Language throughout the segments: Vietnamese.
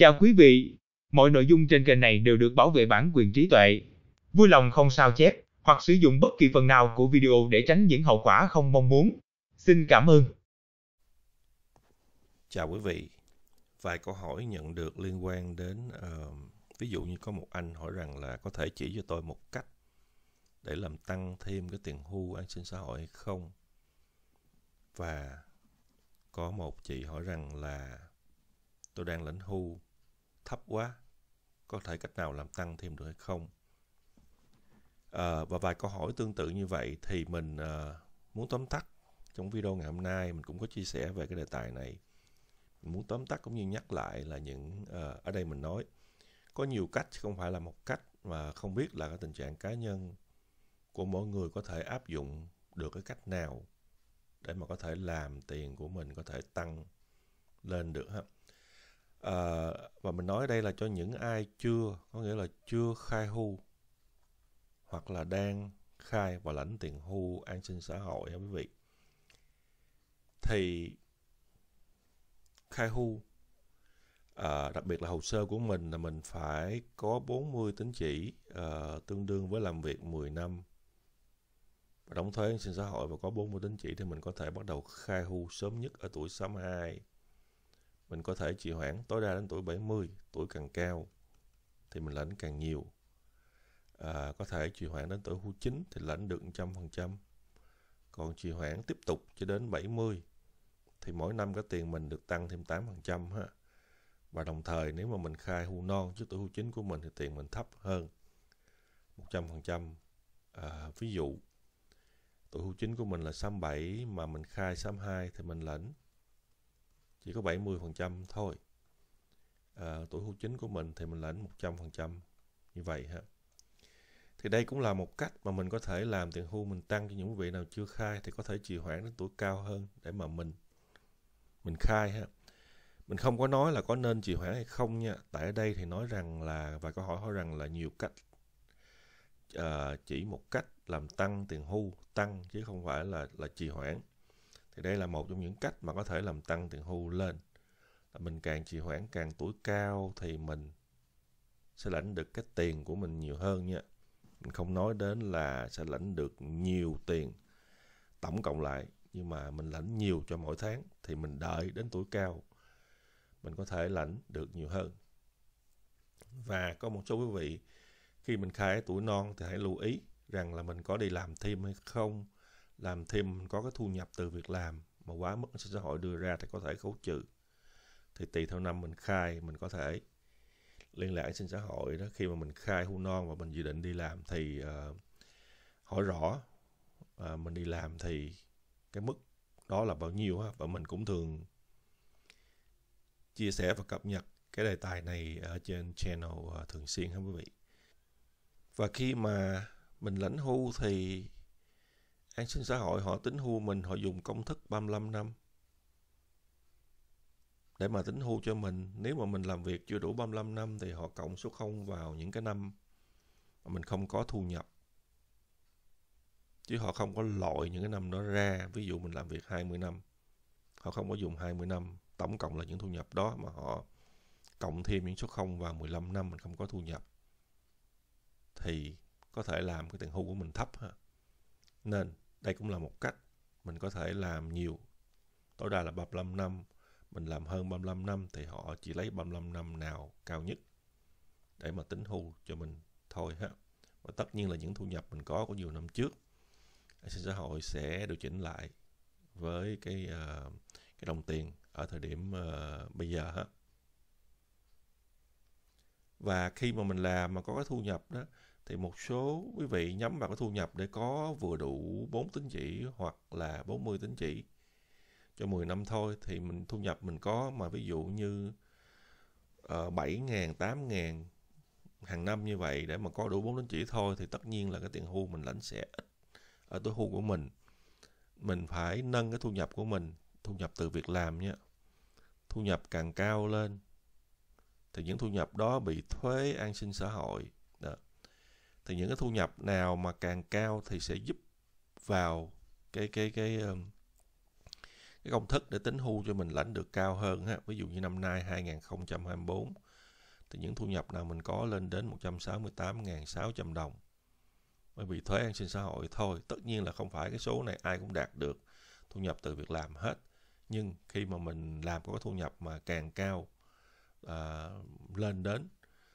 Chào quý vị, mọi nội dung trên kênh này đều được bảo vệ bản quyền trí tuệ. Vui lòng không sao chép hoặc sử dụng bất kỳ phần nào của video để tránh những hậu quả không mong muốn. Xin cảm ơn. Chào quý vị, vài câu hỏi nhận được liên quan đến uh, ví dụ như có một anh hỏi rằng là có thể chỉ cho tôi một cách để làm tăng thêm cái tiền hưu an sinh xã hội hay không và có một chị hỏi rằng là tôi đang lãnh hưu thấp quá có thể cách nào làm tăng thêm được hay không à, và vài câu hỏi tương tự như vậy thì mình à, muốn tóm tắt trong video ngày hôm nay mình cũng có chia sẻ về cái đề tài này mình muốn tóm tắt cũng như nhắc lại là những à, ở đây mình nói có nhiều cách chứ không phải là một cách mà không biết là cái tình trạng cá nhân của mỗi người có thể áp dụng được cái cách nào để mà có thể làm tiền của mình có thể tăng lên được ha à, và mình nói đây là cho những ai chưa có nghĩa là chưa khai hưu hoặc là đang khai và lãnh tiền hưu an sinh xã hội quý vị thì khai hưu à, ờ, đặc biệt là hồ sơ của mình là mình phải có 40 tín chỉ à, tương đương với làm việc 10 năm và đóng thuế an sinh xã hội và có 40 tín chỉ thì mình có thể bắt đầu khai hưu sớm nhất ở tuổi 62 mình có thể trì hoãn tối đa đến tuổi 70, tuổi càng cao thì mình lãnh càng nhiều. À, có thể trì hoãn đến tuổi hưu chính thì lãnh được 100%. Còn trì hoãn tiếp tục cho đến 70 thì mỗi năm cái tiền mình được tăng thêm 8% ha. Và đồng thời nếu mà mình khai hưu non trước tuổi hưu chính của mình thì tiền mình thấp hơn 100%. À, ví dụ tuổi hưu chính của mình là 67 mà mình khai 62 thì mình lãnh chỉ có 70% thôi à, tuổi hưu chính của mình thì mình lãnh 100% như vậy ha thì đây cũng là một cách mà mình có thể làm tiền hưu mình tăng cho những vị nào chưa khai thì có thể trì hoãn đến tuổi cao hơn để mà mình mình khai ha mình không có nói là có nên trì hoãn hay không nha tại ở đây thì nói rằng là và câu hỏi hỏi rằng là nhiều cách à, chỉ một cách làm tăng tiền hưu tăng chứ không phải là là trì hoãn thì đây là một trong những cách mà có thể làm tăng tiền hưu lên là mình càng trì hoãn càng tuổi cao thì mình sẽ lãnh được cái tiền của mình nhiều hơn nha mình không nói đến là sẽ lãnh được nhiều tiền tổng cộng lại nhưng mà mình lãnh nhiều cho mỗi tháng thì mình đợi đến tuổi cao mình có thể lãnh được nhiều hơn và có một số quý vị khi mình khai tuổi non thì hãy lưu ý rằng là mình có đi làm thêm hay không làm thêm có cái thu nhập từ việc làm mà quá mức xã hội đưa ra thì có thể khấu trừ thì tùy theo năm mình khai mình có thể liên lạc xin xã hội đó khi mà mình khai hưu non và mình dự định đi làm thì uh, hỏi rõ uh, mình đi làm thì cái mức đó là bao nhiêu ha và mình cũng thường chia sẻ và cập nhật cái đề tài này ở trên channel uh, thường xuyên ha quý vị và khi mà mình lãnh hưu thì an sinh xã hội họ tính hưu mình họ dùng công thức 35 năm để mà tính hưu cho mình nếu mà mình làm việc chưa đủ 35 năm thì họ cộng số 0 vào những cái năm mà mình không có thu nhập chứ họ không có loại những cái năm đó ra ví dụ mình làm việc 20 năm họ không có dùng 20 năm tổng cộng là những thu nhập đó mà họ cộng thêm những số 0 vào 15 năm mình không có thu nhập thì có thể làm cái tiền hưu của mình thấp ha nên đây cũng là một cách mình có thể làm nhiều. Tối đa là 35 năm, mình làm hơn 35 năm thì họ chỉ lấy 35 năm nào cao nhất để mà tính thu cho mình thôi ha. Và tất nhiên là những thu nhập mình có của nhiều năm trước sinh xã hội sẽ điều chỉnh lại với cái uh, cái đồng tiền ở thời điểm uh, bây giờ ha và khi mà mình làm mà có cái thu nhập đó thì một số quý vị nhắm vào cái thu nhập để có vừa đủ 4 tín chỉ hoặc là 40 tín chỉ cho 10 năm thôi thì mình thu nhập mình có mà ví dụ như uh, ờ, 7 ngàn, 8 ngàn hàng năm như vậy để mà có đủ 4 tín chỉ thôi thì tất nhiên là cái tiền hưu mình lãnh sẽ ít ở tuổi hưu của mình mình phải nâng cái thu nhập của mình thu nhập từ việc làm nhé thu nhập càng cao lên thì những thu nhập đó bị thuế an sinh xã hội đó. thì những cái thu nhập nào mà càng cao thì sẽ giúp vào cái cái cái cái công thức để tính hưu cho mình lãnh được cao hơn ha. Ví dụ như năm nay 2024 thì những thu nhập nào mình có lên đến 168.600 đồng mới bị thuế an sinh xã hội thôi tất nhiên là không phải cái số này ai cũng đạt được thu nhập từ việc làm hết nhưng khi mà mình làm có cái thu nhập mà càng cao uh, lên đến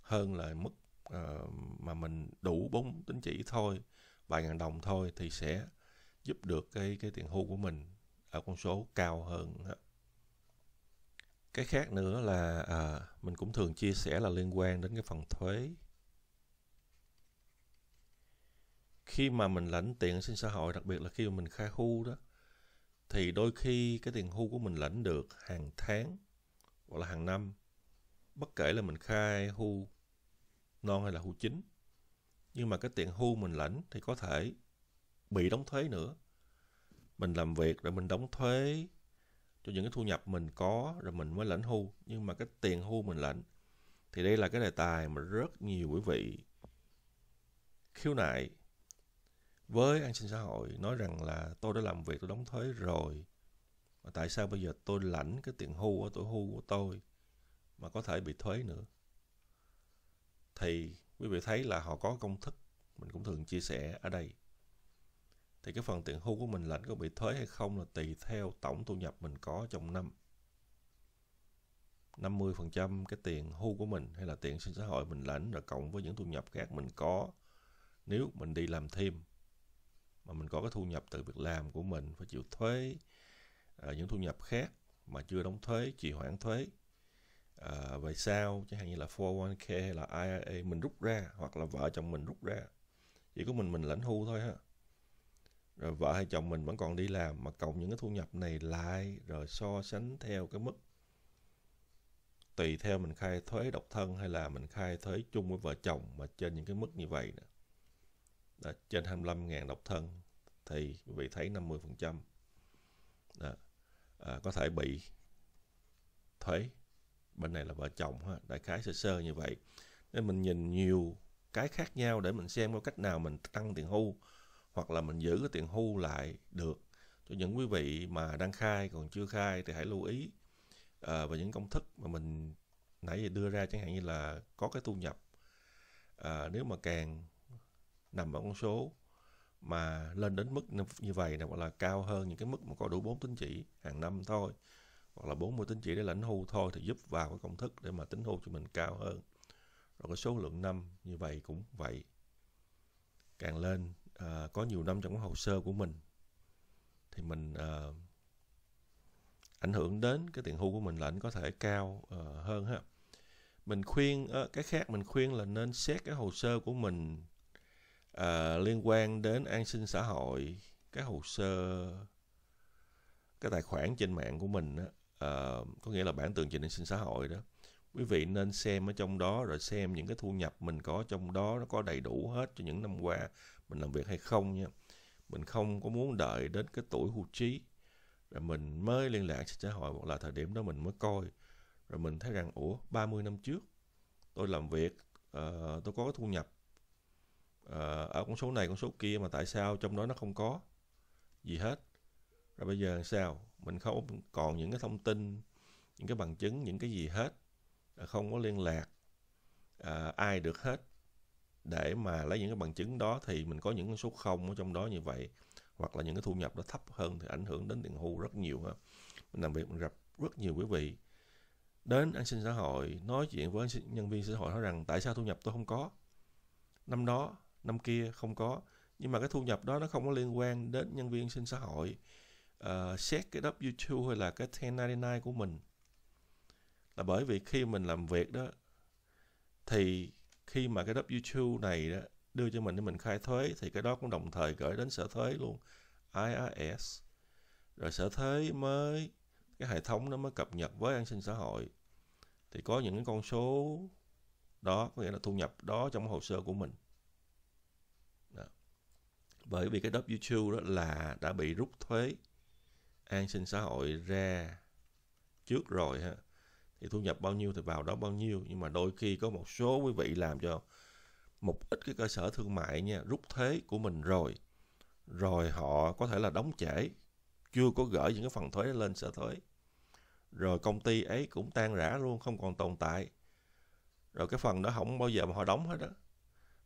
hơn là mức uh, mà mình đủ bốn tín chỉ thôi vài ngàn đồng thôi thì sẽ giúp được cái cái tiền hưu của mình ở con số cao hơn cái khác nữa là à, mình cũng thường chia sẻ là liên quan đến cái phần thuế khi mà mình lãnh tiền sinh xã hội đặc biệt là khi mà mình khai hưu đó thì đôi khi cái tiền hưu của mình lãnh được hàng tháng hoặc là hàng năm bất kể là mình khai hu non hay là hu chính nhưng mà cái tiền hu mình lãnh thì có thể bị đóng thuế nữa mình làm việc rồi mình đóng thuế cho những cái thu nhập mình có rồi mình mới lãnh hưu nhưng mà cái tiền hưu mình lãnh thì đây là cái đề tài mà rất nhiều quý vị khiếu nại với an sinh xã hội nói rằng là tôi đã làm việc tôi đóng thuế rồi mà tại sao bây giờ tôi lãnh cái tiền hưu ở tuổi hưu của tôi mà có thể bị thuế nữa thì quý vị thấy là họ có công thức mình cũng thường chia sẻ ở đây thì cái phần tiền hưu của mình lãnh có bị thuế hay không là tùy theo tổng thu nhập mình có trong năm 50% cái tiền hưu của mình hay là tiền sinh xã hội mình lãnh rồi cộng với những thu nhập khác mình có nếu mình đi làm thêm mà mình có cái thu nhập từ việc làm của mình phải chịu thuế à, những thu nhập khác mà chưa đóng thuế trì hoãn thuế à, về sau chẳng hạn như là 401k hay là IRA mình rút ra hoặc là vợ chồng mình rút ra chỉ có mình mình lãnh hưu thôi ha rồi vợ hay chồng mình vẫn còn đi làm mà cộng những cái thu nhập này lại rồi so sánh theo cái mức tùy theo mình khai thuế độc thân hay là mình khai thuế chung với vợ chồng mà trên những cái mức như vậy nè đó, trên 25.000 độc thân thì quý vị thấy 50% đó, à, có thể bị thuế bên này là vợ chồng ha đại khái sơ sơ như vậy nên mình nhìn nhiều cái khác nhau để mình xem có cách nào mình tăng tiền hưu hoặc là mình giữ cái tiền hưu lại được cho những quý vị mà đang khai còn chưa khai thì hãy lưu ý à, về những công thức mà mình nãy giờ đưa ra chẳng hạn như là có cái thu nhập à, nếu mà càng nằm ở con số mà lên đến mức như vậy là gọi là cao hơn những cái mức mà có đủ bốn tính chỉ hàng năm thôi hoặc là 40 tín chỉ để lãnh hưu thôi thì giúp vào cái công thức để mà tính hưu cho mình cao hơn. Rồi cái số lượng năm như vậy cũng vậy. Càng lên à, có nhiều năm trong cái hồ sơ của mình thì mình à, ảnh hưởng đến cái tiền hưu của mình là anh có thể cao à, hơn ha. Mình khuyên à, cái khác mình khuyên là nên xét cái hồ sơ của mình à, liên quan đến an sinh xã hội, cái hồ sơ cái tài khoản trên mạng của mình á, Ờ, có nghĩa là bản tường trình an sinh xã hội đó quý vị nên xem ở trong đó rồi xem những cái thu nhập mình có trong đó nó có đầy đủ hết cho những năm qua mình làm việc hay không nha mình không có muốn đợi đến cái tuổi hưu trí rồi mình mới liên lạc xã hội hoặc là thời điểm đó mình mới coi rồi mình thấy rằng ủa 30 năm trước tôi làm việc uh, tôi có cái thu nhập uh, ở con số này con số kia mà tại sao trong đó nó không có gì hết rồi bây giờ sao mình không còn những cái thông tin những cái bằng chứng những cái gì hết không có liên lạc à, ai được hết để mà lấy những cái bằng chứng đó thì mình có những số không ở trong đó như vậy hoặc là những cái thu nhập đó thấp hơn thì ảnh hưởng đến tiền hưu rất nhiều ha mình làm việc mình gặp rất nhiều quý vị đến an sinh xã hội nói chuyện với nhân viên xã hội nói rằng tại sao thu nhập tôi không có năm đó năm kia không có nhưng mà cái thu nhập đó nó không có liên quan đến nhân viên sinh xã hội uh, xét cái W2 hay là cái 1099 của mình là bởi vì khi mình làm việc đó thì khi mà cái W2 này đó đưa cho mình để mình khai thuế thì cái đó cũng đồng thời gửi đến sở thuế luôn IRS rồi sở thuế mới cái hệ thống nó mới cập nhật với an sinh xã hội thì có những cái con số đó có nghĩa là thu nhập đó trong hồ sơ của mình đó. bởi vì cái W2 đó là đã bị rút thuế an sinh xã hội ra trước rồi ha thì thu nhập bao nhiêu thì vào đó bao nhiêu nhưng mà đôi khi có một số quý vị làm cho một ít cái cơ sở thương mại nha rút thế của mình rồi rồi họ có thể là đóng trễ chưa có gửi những cái phần thuế lên sở thuế rồi công ty ấy cũng tan rã luôn không còn tồn tại rồi cái phần đó không bao giờ mà họ đóng hết đó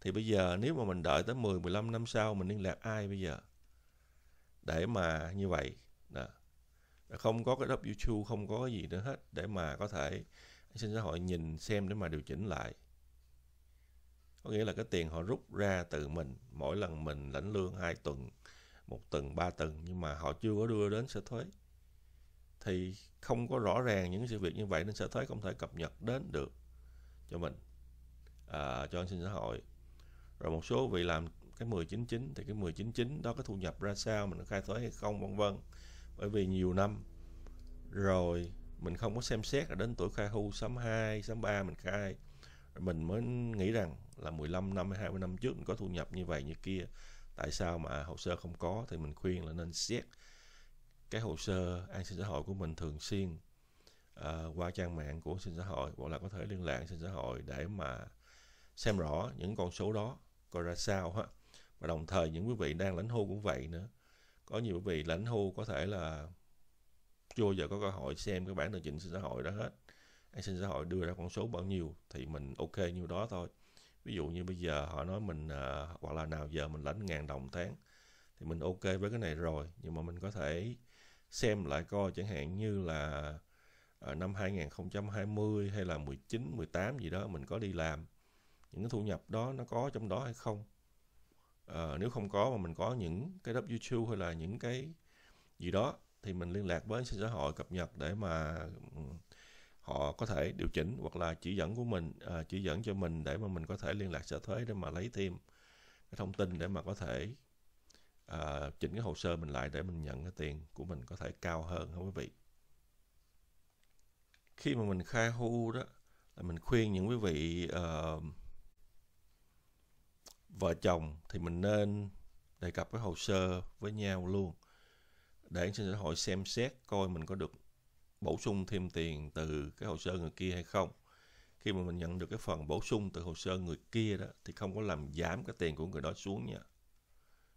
thì bây giờ nếu mà mình đợi tới 10 15 năm sau mình liên lạc ai bây giờ để mà như vậy đó. không có cái WQ không có cái gì nữa hết để mà có thể sinh xã hội nhìn xem để mà điều chỉnh lại có nghĩa là cái tiền họ rút ra từ mình mỗi lần mình lãnh lương hai tuần một tuần ba tuần nhưng mà họ chưa có đưa đến sở thuế thì không có rõ ràng những sự việc như vậy nên sở thuế không thể cập nhật đến được cho mình à, cho an sinh xã hội rồi một số vị làm cái 199 thì cái 199 đó có thu nhập ra sao mình khai thuế hay không vân vân bởi vì nhiều năm rồi mình không có xem xét là đến tuổi khai hưu 62, 63 mình khai rồi mình mới nghĩ rằng là 15 năm hay 20 năm trước mình có thu nhập như vậy như kia tại sao mà hồ sơ không có thì mình khuyên là nên xét cái hồ sơ an sinh xã hội của mình thường xuyên uh, qua trang mạng của sinh xã hội hoặc là có thể liên lạc sinh xã hội để mà xem rõ những con số đó coi ra sao ha và đồng thời những quý vị đang lãnh hưu cũng vậy nữa có nhiều vị lãnh thu có thể là chưa giờ có cơ hội xem cái bản tường trình xin xã hội đó hết an sinh xã hội đưa ra con số bao nhiêu thì mình ok nhiêu đó thôi ví dụ như bây giờ họ nói mình à, hoặc là nào giờ mình lãnh ngàn đồng tháng thì mình ok với cái này rồi nhưng mà mình có thể xem lại coi chẳng hạn như là ở à, năm 2020 hay là 19, 18 gì đó mình có đi làm những cái thu nhập đó nó có trong đó hay không à, nếu không có mà mình có những cái YouTube hay là những cái gì đó thì mình liên lạc với xã hội cập nhật để mà ừ, họ có thể điều chỉnh hoặc là chỉ dẫn của mình à, chỉ dẫn cho mình để mà mình có thể liên lạc sở thuế để mà lấy thêm cái thông tin để mà có thể à, chỉnh cái hồ sơ mình lại để mình nhận cái tiền của mình có thể cao hơn không quý vị khi mà mình khai hu đó là mình khuyên những quý vị uh, vợ chồng thì mình nên đề cập cái hồ sơ với nhau luôn để an xã hội xem xét coi mình có được bổ sung thêm tiền từ cái hồ sơ người kia hay không khi mà mình nhận được cái phần bổ sung từ hồ sơ người kia đó thì không có làm giảm cái tiền của người đó xuống nha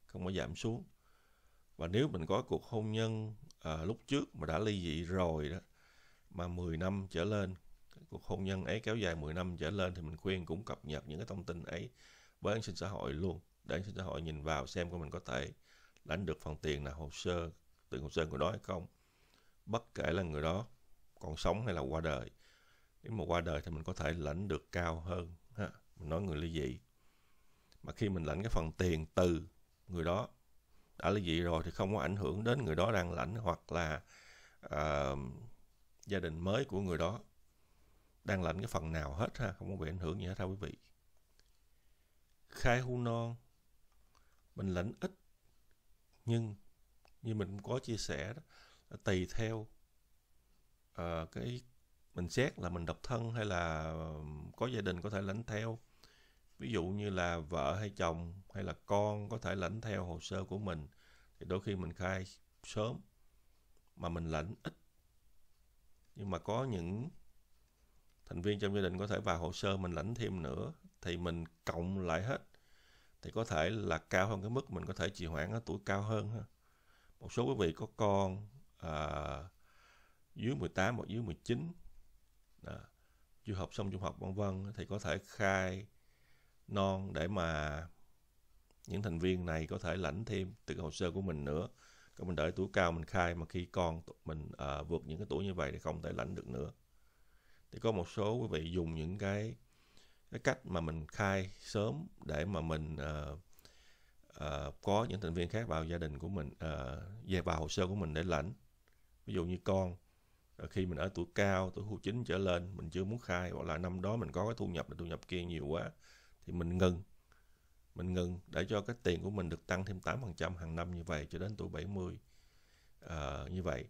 không có giảm xuống và nếu mình có cuộc hôn nhân à, lúc trước mà đã ly dị rồi đó mà 10 năm trở lên cuộc hôn nhân ấy kéo dài 10 năm trở lên thì mình khuyên cũng cập nhật những cái thông tin ấy với an sinh xã hội luôn để an sinh xã hội nhìn vào xem của mình có thể lãnh được phần tiền nào hồ sơ từ hồ sơ của đó hay không bất kể là người đó còn sống hay là qua đời nếu mà qua đời thì mình có thể lãnh được cao hơn ha mình nói người ly dị mà khi mình lãnh cái phần tiền từ người đó đã ly dị rồi thì không có ảnh hưởng đến người đó đang lãnh hoặc là uh, gia đình mới của người đó đang lãnh cái phần nào hết ha không có bị ảnh hưởng gì hết ha quý vị khai hưu non mình lãnh ít nhưng như mình cũng có chia sẻ đó tùy theo uh, cái mình xét là mình độc thân hay là có gia đình có thể lãnh theo ví dụ như là vợ hay chồng hay là con có thể lãnh theo hồ sơ của mình thì đôi khi mình khai sớm mà mình lãnh ít nhưng mà có những thành viên trong gia đình có thể vào hồ sơ mình lãnh thêm nữa thì mình cộng lại hết thì có thể là cao hơn cái mức mình có thể trì hoãn ở tuổi cao hơn ha. Một số quý vị có con à, dưới 18 hoặc dưới 19 à, chưa học xong trung học vân vân thì có thể khai non để mà những thành viên này có thể lãnh thêm từ hồ sơ của mình nữa còn mình đợi tuổi cao mình khai mà khi con mình à, vượt những cái tuổi như vậy thì không thể lãnh được nữa thì có một số quý vị dùng những cái cái cách mà mình khai sớm để mà mình uh, uh, có những thành viên khác vào gia đình của mình uh, về vào hồ sơ của mình để lãnh ví dụ như con khi mình ở tuổi cao tuổi khu chính trở lên mình chưa muốn khai hoặc là năm đó mình có cái thu nhập là thu nhập kia nhiều quá thì mình ngừng mình ngừng để cho cái tiền của mình được tăng thêm 8% hàng năm như vậy cho đến tuổi 70 à, như vậy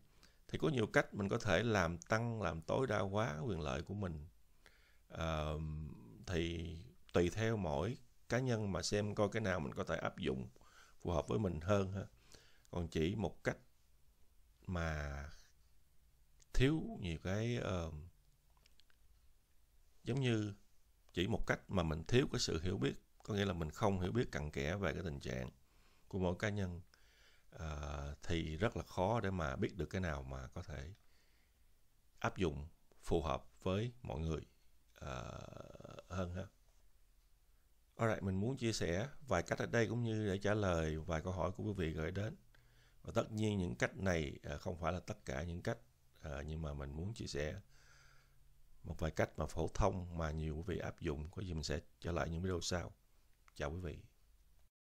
thì có nhiều cách mình có thể làm tăng làm tối đa hóa quyền lợi của mình à, thì tùy theo mỗi cá nhân mà xem coi cái nào mình có thể áp dụng phù hợp với mình hơn ha còn chỉ một cách mà thiếu nhiều cái uh, giống như chỉ một cách mà mình thiếu cái sự hiểu biết có nghĩa là mình không hiểu biết cặn kẽ về cái tình trạng của mỗi cá nhân uh, thì rất là khó để mà biết được cái nào mà có thể áp dụng phù hợp với mọi người uh, hơn ha. Alright, mình muốn chia sẻ vài cách ở đây cũng như để trả lời vài câu hỏi của quý vị gửi đến. Và tất nhiên những cách này à, không phải là tất cả những cách à, nhưng mà mình muốn chia sẻ một vài cách mà phổ thông mà nhiều quý vị áp dụng có gì mình sẽ trở lại những video sau. Chào quý vị.